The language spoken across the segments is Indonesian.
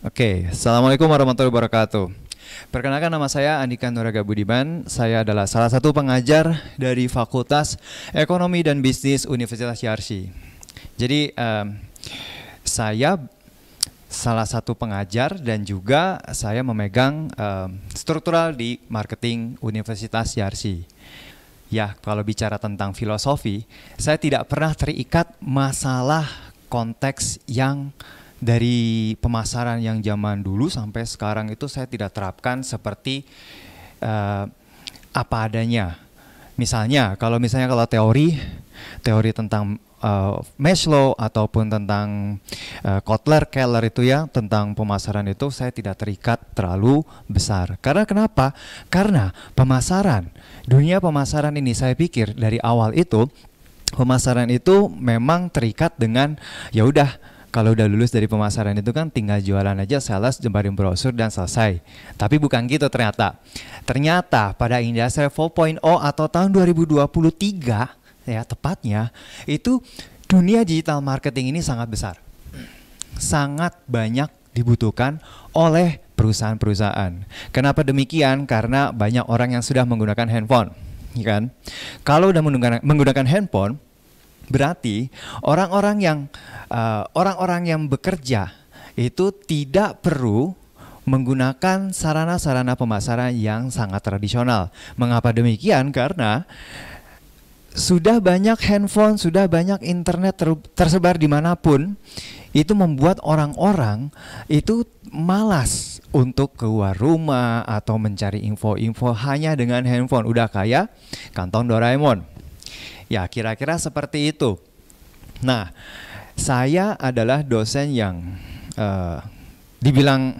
Oke, Assalamualaikum warahmatullahi wabarakatuh. Perkenalkan nama saya Andika Nuraga Budiman. Saya adalah salah satu pengajar dari Fakultas Ekonomi dan Bisnis Universitas Yarsi. Jadi um, saya salah satu pengajar dan juga saya memegang um, struktural di marketing Universitas Yarsi. Ya, kalau bicara tentang filosofi, saya tidak pernah terikat masalah konteks yang dari pemasaran yang zaman dulu sampai sekarang itu saya tidak terapkan seperti uh, apa adanya. Misalnya, kalau misalnya kalau teori teori tentang uh, eh, Maslow ataupun tentang uh, Kotler Keller itu ya tentang pemasaran itu saya tidak terikat terlalu besar. Karena kenapa? Karena pemasaran, dunia pemasaran ini saya pikir dari awal itu pemasaran itu memang terikat dengan ya udah kalau udah lulus dari pemasaran itu kan tinggal jualan aja sales jembarin brosur dan selesai. Tapi bukan gitu ternyata. Ternyata pada industri 4.0 atau tahun 2023 ya tepatnya itu dunia digital marketing ini sangat besar. Sangat banyak dibutuhkan oleh perusahaan-perusahaan. Kenapa demikian? Karena banyak orang yang sudah menggunakan handphone, ya kan? Kalau udah menggunakan handphone, Berarti orang-orang yang orang eh, orang-orang yang bekerja itu tidak perlu menggunakan sarana-sarana pemasaran yang sangat tradisional. Mengapa demikian? Karena sudah banyak handphone, sudah banyak internet ter tersebar dimanapun, itu membuat orang-orang itu malas untuk keluar rumah atau mencari info-info hanya dengan handphone. Udah kaya kantong Doraemon Ya, kira-kira seperti itu. Nah, saya adalah dosen yang uh, dibilang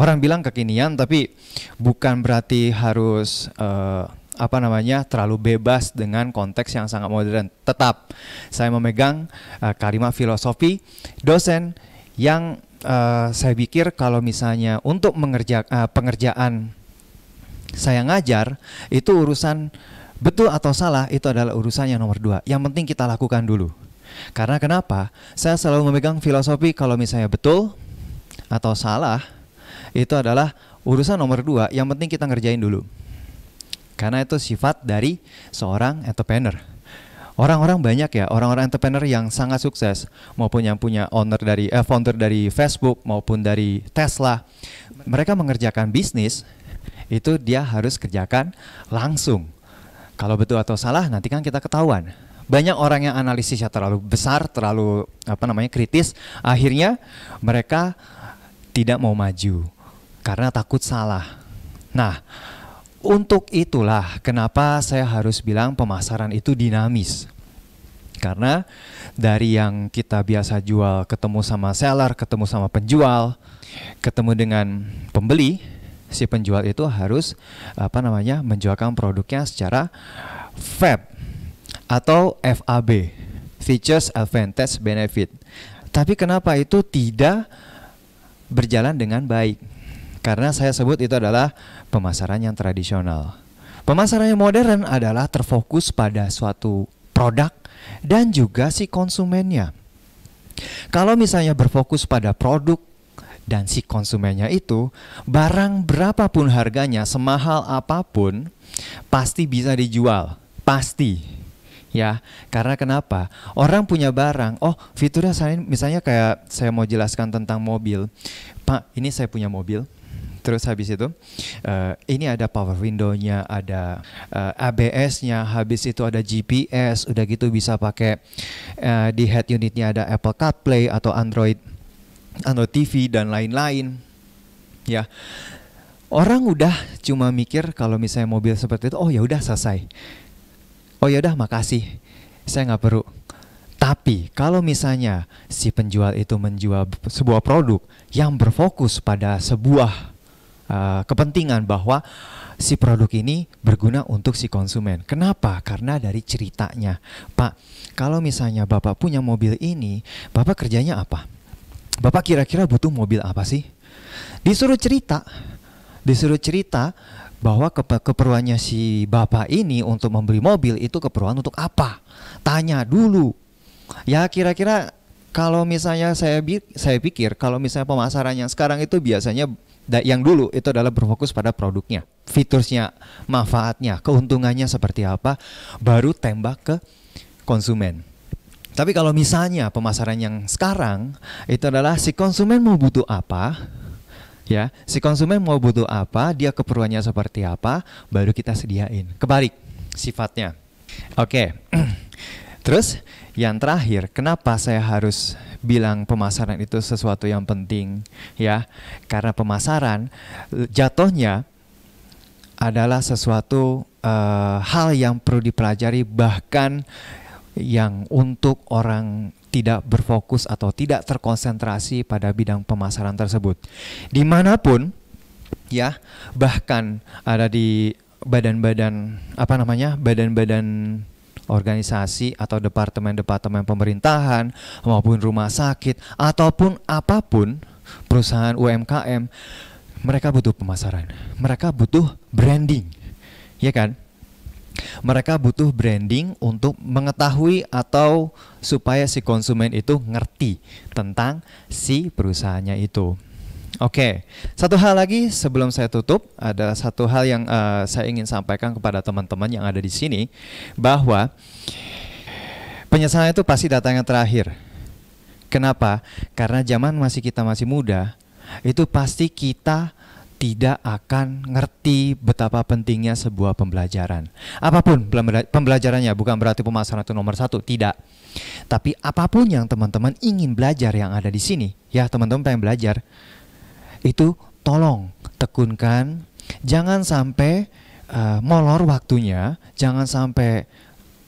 orang bilang kekinian, tapi bukan berarti harus uh, apa namanya terlalu bebas dengan konteks yang sangat modern. Tetap saya memegang uh, eh, kalimat filosofi dosen yang uh, saya pikir kalau misalnya untuk mengerja uh, pengerjaan saya ngajar itu urusan Betul atau salah itu adalah urusan yang nomor dua. Yang penting kita lakukan dulu. Karena kenapa? Saya selalu memegang filosofi kalau misalnya betul atau salah itu adalah urusan nomor dua. Yang penting kita ngerjain dulu. Karena itu sifat dari seorang entrepreneur. Orang-orang banyak ya, orang-orang entrepreneur yang sangat sukses, maupun yang punya owner dari eh, founder dari Facebook maupun dari Tesla, mereka mengerjakan bisnis itu dia harus kerjakan langsung kalau betul atau salah nanti kan kita ketahuan. Banyak orang yang analisisnya terlalu besar, terlalu apa namanya kritis, akhirnya mereka tidak mau maju karena takut salah. Nah, untuk itulah kenapa saya harus bilang pemasaran itu dinamis. Karena dari yang kita biasa jual ketemu sama seller, ketemu sama penjual, ketemu dengan pembeli, si penjual itu harus apa namanya menjualkan produknya secara FAB atau FAB features advantage benefit tapi kenapa itu tidak berjalan dengan baik karena saya sebut itu adalah pemasaran yang tradisional pemasaran yang modern adalah terfokus pada suatu produk dan juga si konsumennya kalau misalnya berfokus pada produk dan si konsumennya itu barang berapapun harganya semahal apapun pasti bisa dijual pasti ya karena kenapa orang punya barang oh fiturnya saya misalnya kayak saya mau jelaskan tentang mobil pak ini saya punya mobil terus habis itu uh, ini ada power windownya ada uh, eh, ABS-nya habis itu ada GPS udah gitu bisa pakai uh, di head unitnya ada Apple CarPlay atau Android atau TV dan lain-lain ya orang udah cuma mikir kalau misalnya mobil seperti itu oh ya udah selesai oh ya udah makasih saya nggak perlu tapi kalau misalnya si penjual itu menjual sebuah produk yang berfokus pada sebuah uh, kepentingan bahwa si produk ini berguna untuk si konsumen. Kenapa? Karena dari ceritanya. Pak, kalau misalnya Bapak punya mobil ini, Bapak kerjanya apa? Bapak kira-kira butuh mobil apa sih? Disuruh cerita, disuruh cerita bahwa keperluannya si bapak ini untuk membeli mobil itu keperluan untuk apa? Tanya dulu. Ya kira-kira kalau misalnya saya saya pikir kalau misalnya pemasaran yang sekarang itu biasanya yang dulu itu adalah berfokus pada produknya, fiturnya, manfaatnya, keuntungannya seperti apa, baru tembak ke konsumen. Tapi kalau misalnya pemasaran yang sekarang itu adalah si konsumen mau butuh apa, ya, si konsumen mau butuh apa, dia keperluannya seperti apa, baru kita sediain. Kebalik sifatnya. Oke. Okay. Terus yang terakhir, kenapa saya harus bilang pemasaran itu sesuatu yang penting, ya? Karena pemasaran jatuhnya adalah sesuatu uh, hal yang perlu dipelajari bahkan yang untuk orang tidak berfokus atau tidak terkonsentrasi pada bidang pemasaran tersebut. Dimanapun, ya, bahkan ada di badan-badan apa namanya, badan-badan organisasi atau departemen-departemen pemerintahan maupun rumah sakit ataupun apapun perusahaan UMKM mereka butuh pemasaran mereka butuh branding ya kan mereka butuh branding untuk mengetahui atau supaya si konsumen itu ngerti tentang si perusahaannya itu. Oke, okay. satu hal lagi sebelum saya tutup, ada satu hal yang uh, saya ingin sampaikan kepada teman-teman yang ada di sini bahwa penyesalan itu pasti datangnya terakhir. Kenapa? Karena zaman masih kita masih muda, itu pasti kita tidak akan ngerti betapa pentingnya sebuah pembelajaran. Apapun pembelajarannya, bukan berarti pemasaran itu nomor satu, tidak. Tapi apapun yang teman-teman ingin belajar yang ada di sini, ya teman-teman pengen belajar, itu tolong tekunkan, jangan sampai uh, molor waktunya, jangan sampai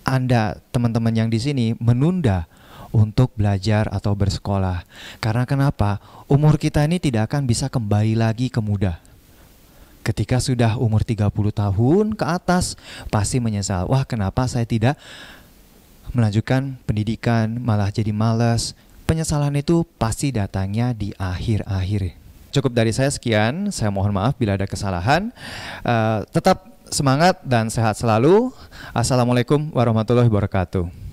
Anda teman-teman yang di sini menunda untuk belajar atau bersekolah. Karena kenapa? Umur kita ini tidak akan bisa kembali lagi ke muda. Ketika sudah umur 30 tahun ke atas, pasti menyesal. Wah, kenapa saya tidak melanjutkan pendidikan, malah jadi malas. Penyesalan itu pasti datangnya di akhir-akhir. Cukup dari saya sekian. Saya mohon maaf bila ada kesalahan. Uh, tetap semangat dan sehat selalu. Assalamualaikum warahmatullahi wabarakatuh.